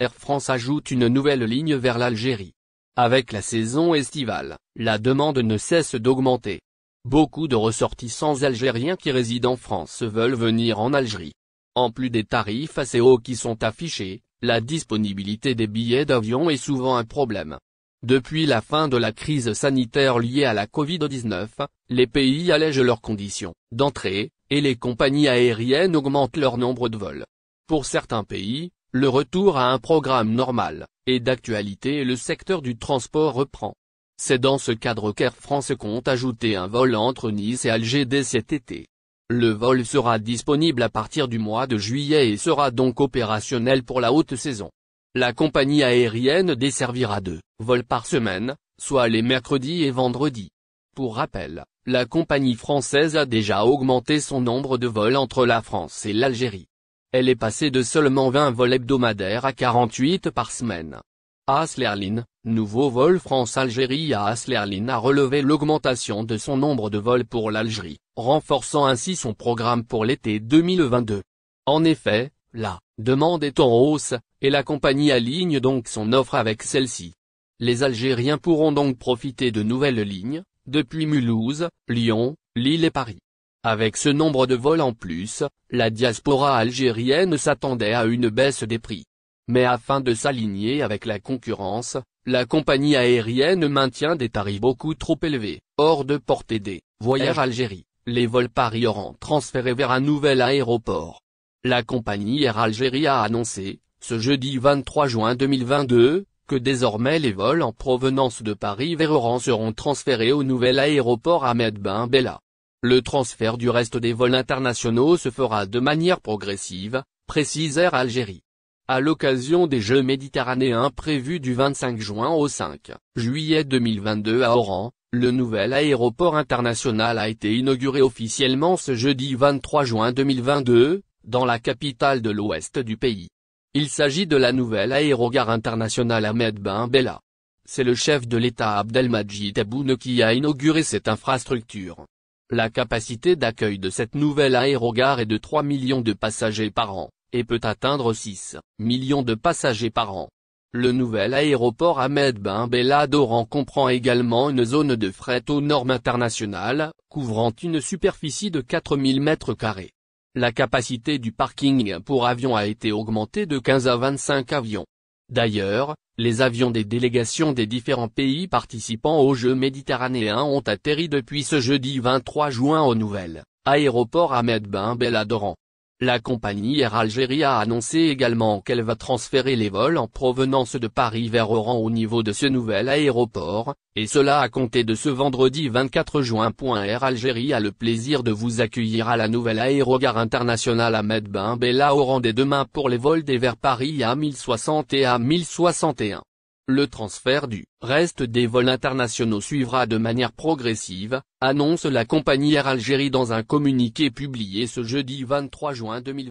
Air France ajoute une nouvelle ligne vers l'Algérie. Avec la saison estivale, la demande ne cesse d'augmenter. Beaucoup de ressortissants algériens qui résident en France veulent venir en Algérie. En plus des tarifs assez hauts qui sont affichés, la disponibilité des billets d'avion est souvent un problème. Depuis la fin de la crise sanitaire liée à la Covid-19, les pays allègent leurs conditions d'entrée, et les compagnies aériennes augmentent leur nombre de vols. Pour certains pays, le retour à un programme normal et d'actualité et le secteur du transport reprend. C'est dans ce cadre qu'Air France compte ajouter un vol entre Nice et Alger dès cet été. Le vol sera disponible à partir du mois de juillet et sera donc opérationnel pour la haute saison. La compagnie aérienne desservira deux vols par semaine, soit les mercredis et vendredis. Pour rappel, la compagnie française a déjà augmenté son nombre de vols entre la France et l'Algérie. Elle est passée de seulement 20 vols hebdomadaires à 48 par semaine. Aslerline, nouveau vol France-Algérie à Aslerline a relevé l'augmentation de son nombre de vols pour l'Algérie, renforçant ainsi son programme pour l'été 2022. En effet, la demande est en hausse, et la compagnie aligne donc son offre avec celle-ci. Les Algériens pourront donc profiter de nouvelles lignes, depuis Mulhouse, Lyon, Lille et Paris. Avec ce nombre de vols en plus, la diaspora algérienne s'attendait à une baisse des prix. Mais afin de s'aligner avec la concurrence, la compagnie aérienne maintient des tarifs beaucoup trop élevés, hors de portée des voyages Algérie. Les vols paris oran transférés vers un nouvel aéroport. La compagnie Air Algérie a annoncé, ce jeudi 23 juin 2022, que désormais les vols en provenance de Paris vers Oran seront transférés au nouvel aéroport Ahmed Ben Bella. Le transfert du reste des vols internationaux se fera de manière progressive, précise Air Algérie. À l'occasion des Jeux méditerranéens prévus du 25 juin au 5 juillet 2022 à Oran, le nouvel aéroport international a été inauguré officiellement ce jeudi 23 juin 2022, dans la capitale de l'ouest du pays. Il s'agit de la nouvelle aérogare internationale Ahmed Ben Bella. C'est le chef de l'État Abdelmajid Aboune qui a inauguré cette infrastructure. La capacité d'accueil de cette nouvelle aérogare est de 3 millions de passagers par an, et peut atteindre 6 millions de passagers par an. Le nouvel aéroport Ahmed Ben Doran comprend également une zone de fret aux normes internationales, couvrant une superficie de 4000 m2. La capacité du parking pour avions a été augmentée de 15 à 25 avions. D'ailleurs, les avions des délégations des différents pays participant aux Jeux méditerranéens ont atterri depuis ce jeudi 23 juin au nouvel aéroport Ahmed Ben Bella la compagnie Air Algérie a annoncé également qu'elle va transférer les vols en provenance de Paris vers Oran au niveau de ce nouvel aéroport, et cela a compté de ce vendredi 24 juin. Air Algérie a le plaisir de vous accueillir à la nouvelle aérogare internationale Ahmed Ben Bella Oran dès demain pour les vols des vers Paris à 1060 et à 1061. Le transfert du reste des vols internationaux suivra de manière progressive, annonce la compagnie Air Algérie dans un communiqué publié ce jeudi 23 juin 2020.